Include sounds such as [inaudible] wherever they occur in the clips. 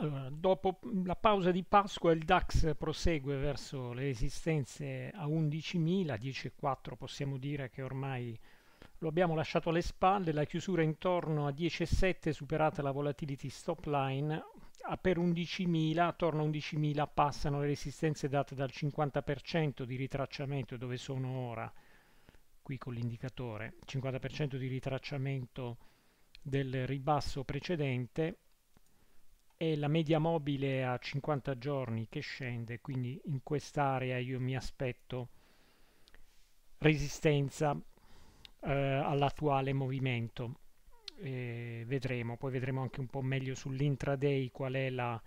Allora, dopo la pausa di Pasqua il DAX prosegue verso le resistenze a 11.000, 10,4 possiamo dire che ormai lo abbiamo lasciato alle spalle, la chiusura intorno a 10,7 superata la volatility stop line, per 11.000, attorno a 11.000 passano le resistenze date dal 50% di ritracciamento dove sono ora, qui con l'indicatore, 50% di ritracciamento del ribasso precedente e la media mobile a 50 giorni che scende, quindi in quest'area io mi aspetto resistenza eh, all'attuale movimento. E vedremo, poi vedremo anche un po' meglio sull'intraday qual è la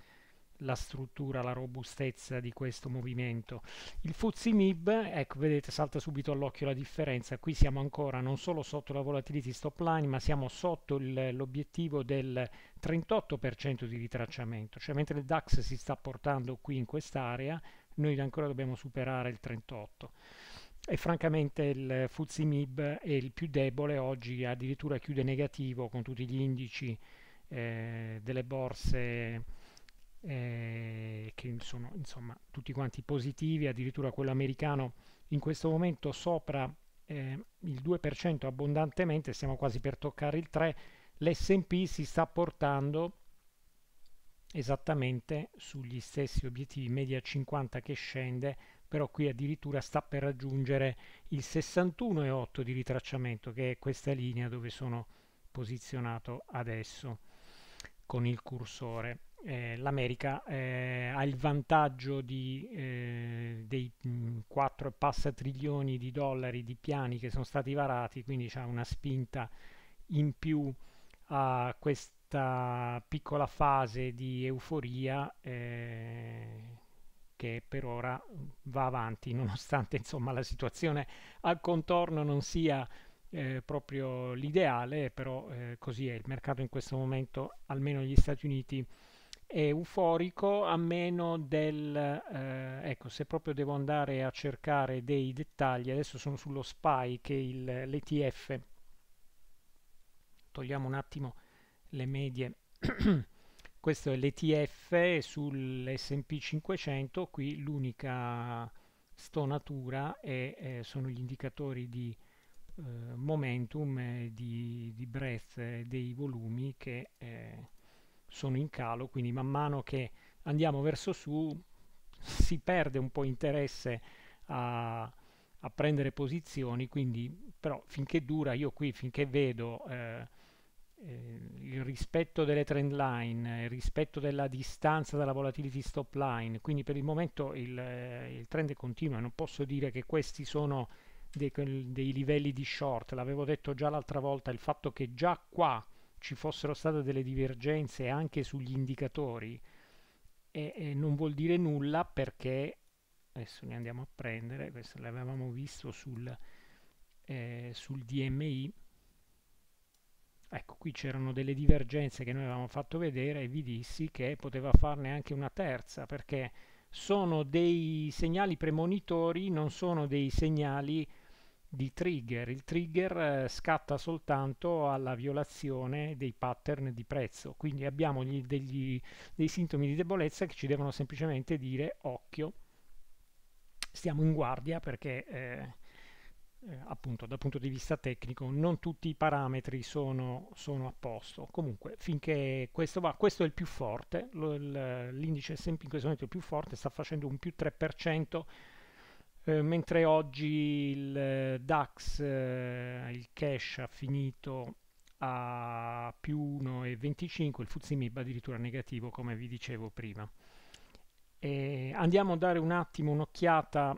la struttura, la robustezza di questo movimento. Il FTSE MIB, ecco vedete salta subito all'occhio la differenza, qui siamo ancora non solo sotto la volatility stop line ma siamo sotto l'obiettivo del 38% di ritracciamento, cioè mentre il DAX si sta portando qui in quest'area noi ancora dobbiamo superare il 38% e francamente il FTSE MIB è il più debole oggi addirittura chiude negativo con tutti gli indici eh, delle borse eh, che sono insomma tutti quanti positivi, addirittura quello americano in questo momento sopra eh, il 2% abbondantemente, siamo quasi per toccare il 3%, l'S&P si sta portando esattamente sugli stessi obiettivi media 50 che scende però qui addirittura sta per raggiungere il 61,8 di ritracciamento che è questa linea dove sono posizionato adesso con il cursore eh, l'America eh, ha il vantaggio di, eh, dei 4 mm, e passa trilioni di dollari di piani che sono stati varati, quindi c'è una spinta in più a questa piccola fase di euforia eh, che per ora va avanti, [laughs] nonostante insomma, la situazione al contorno non sia... Eh, proprio l'ideale, però eh, così è il mercato in questo momento, almeno negli Stati Uniti, euforico a meno del eh, ecco se proprio devo andare a cercare dei dettagli adesso sono sullo SPY che è l'ETF togliamo un attimo le medie [clears throat] questo è l'ETF sull'S&P 500 qui l'unica stonatura è, eh, sono gli indicatori di eh, momentum di, di breadth dei volumi che eh, sono in calo, quindi man mano che andiamo verso su si perde un po' interesse a, a prendere posizioni, quindi però finché dura, io qui finché vedo eh, eh il rispetto delle trend line, il rispetto della distanza dalla volatility stop line, quindi per il momento il, eh, il trend continua, non posso dire che questi sono dei, dei livelli di short, l'avevo detto già l'altra volta, il fatto che già qua ci fossero state delle divergenze anche sugli indicatori e, e non vuol dire nulla perché adesso ne andiamo a prendere, questo l'avevamo visto sul, eh, sul DMI, ecco qui c'erano delle divergenze che noi avevamo fatto vedere e vi dissi che poteva farne anche una terza perché sono dei segnali premonitori, non sono dei segnali di trigger. Il trigger eh, scatta soltanto alla violazione dei pattern di prezzo, quindi abbiamo gli, degli, dei sintomi di debolezza che ci devono semplicemente dire occhio, stiamo in guardia perché eh, eh appunto dal punto di vista tecnico non tutti i parametri sono, sono a posto. Comunque finché questo va, questo è il più forte, l'indice S&P in questo momento è il più forte, sta facendo un più 3%, eh, mentre oggi il eh, DAX, eh, il cash ha finito a più 1,25, il FTSE addirittura negativo come vi dicevo prima. E andiamo a dare un attimo un'occhiata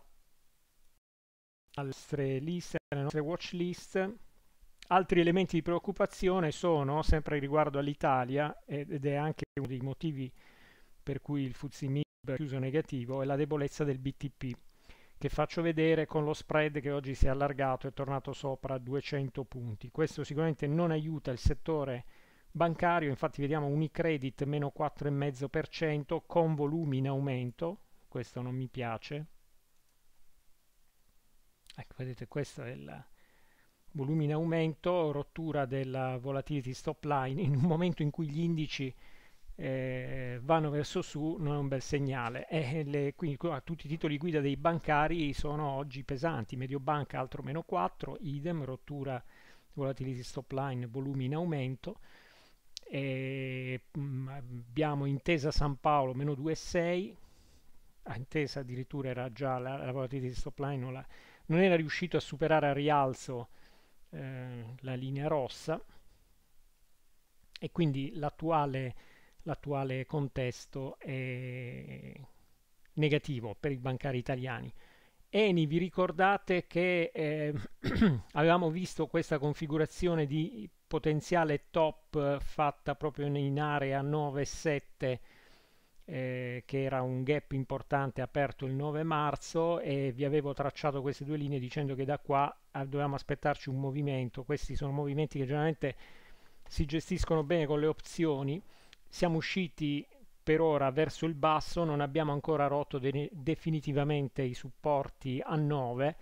alle nostre liste, alle nostre watch list. Altri elementi di preoccupazione sono sempre riguardo all'Italia ed è anche uno dei motivi per cui il FTSE è chiuso negativo è la debolezza del BTP che faccio vedere con lo spread che oggi si è allargato e è tornato sopra 200 punti. Questo sicuramente non aiuta il settore bancario, infatti vediamo Unicredit meno 4,5% con volumi in aumento, questo non mi piace. Ecco, vedete, questo è il volume in aumento, rottura della volatility stop line in un momento in cui gli indici eh, vanno verso su non è un bel segnale. [laughs] Eh, le, quindi tutti i titoli guida dei bancari sono oggi pesanti, Mediobanca altro meno 4, idem, rottura volatility stop line, volumi in aumento. Eh, abbiamo Intesa San Paolo meno 2,6, ah, Intesa addirittura era già la, la volatility stop line, non, la, non, era riuscito a superare a rialzo eh, la linea rossa e quindi l'attuale l'attuale contesto è negativo per i bancari italiani. Eni, vi ricordate che eh, [clears throat] avevamo visto questa configurazione di potenziale top eh, fatta proprio in area 9,7 eh, che era un gap importante aperto il 9 marzo e vi avevo tracciato queste due linee dicendo che da qua ah, dovevamo aspettarci un movimento. Questi sono movimenti che generalmente si gestiscono bene con le opzioni siamo usciti per ora verso il basso, non abbiamo ancora rotto de definitivamente i supporti a 9,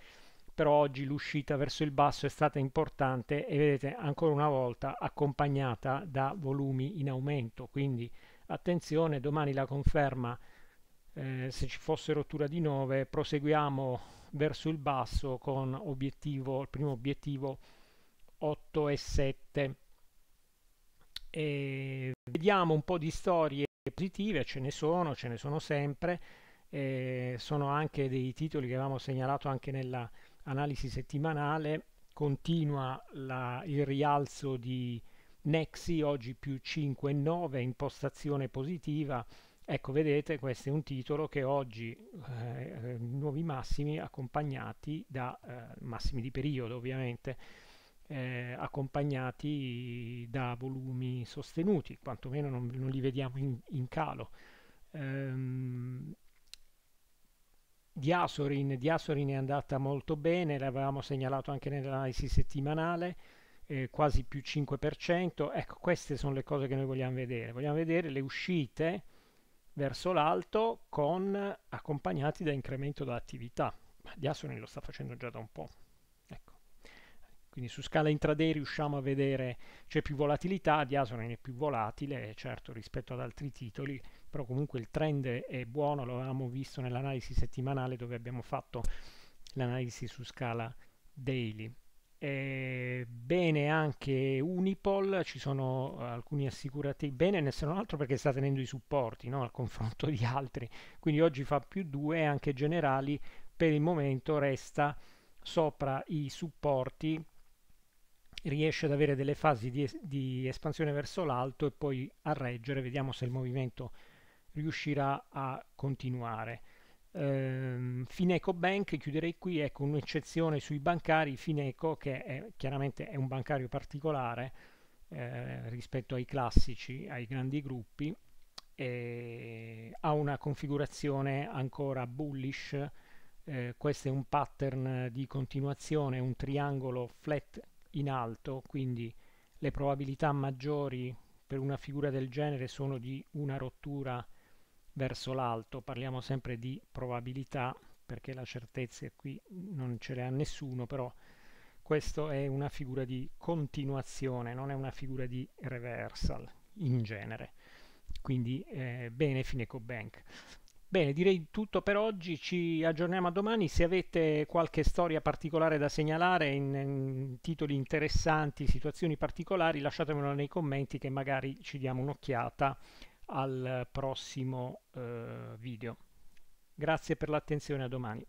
però oggi l'uscita verso il basso è stata importante e vedete ancora una volta accompagnata da volumi in aumento, quindi attenzione, domani la conferma eh, se ci fosse rottura di 9 proseguiamo verso il basso con obiettivo, il primo obiettivo 8 e 7. E ehm, vediamo un po' di storie positive, ce ne sono, ce ne sono sempre, eh, sono anche dei titoli che avevamo segnalato anche nell'analisi settimanale, continua la, il rialzo di Nexi, oggi più 5,9, impostazione positiva, ecco vedete questo è un titolo che oggi eh, eh nuovi massimi accompagnati da eh, massimi di periodo ovviamente eh, accompagnati da volumi sostenuti, quantomeno non, non li vediamo in, in calo. Ehm, Diasorin, Diasorin è andata molto bene, l'avevamo segnalato anche nell'analisi settimanale, eh, quasi più 5%. Ecco, queste sono le cose che noi vogliamo vedere. Vogliamo vedere le uscite verso l'alto con, accompagnati da incremento d'attività. Diasorin lo sta facendo già da un po'. Quindi su scala intraday riusciamo a vedere c'è più volatilità, Diasonen è più volatile, certo rispetto ad altri titoli, però comunque il trend è buono, lo avevamo visto nell'analisi settimanale dove abbiamo fatto l'analisi su scala daily. E bene anche Unipol, ci sono eh, alcuni assicurati bene, se non altro perché sta tenendo i supporti no? al confronto [laughs] di altri, quindi oggi fa più 2 anche Generali per il momento resta sopra i supporti riesce ad avere delle fasi di, es di espansione verso l'alto e poi a reggere, vediamo se il movimento riuscirà a continuare. Ehm, Fineco Bank, chiuderei qui, ecco un'eccezione sui bancari, Fineco che è, chiaramente è un bancario particolare eh, rispetto ai classici, ai grandi gruppi, ha una configurazione ancora bullish, eh, questo è un pattern di continuazione, un triangolo flat in alto, quindi le probabilità maggiori per una figura del genere sono di una rottura verso l'alto, parliamo sempre di probabilità perché la certezza qui non ce l'ha nessuno, però questa è una figura di continuazione, non è una figura di reversal in genere. Quindi eh, bene Fineco Bank. Bene, direi tutto per oggi, ci aggiorniamo a domani, se avete qualche storia particolare da segnalare in, in titoli interessanti, situazioni particolari, lasciatemelo nei commenti che magari ci diamo un'occhiata al prossimo eh, video. Grazie per l'attenzione, a domani.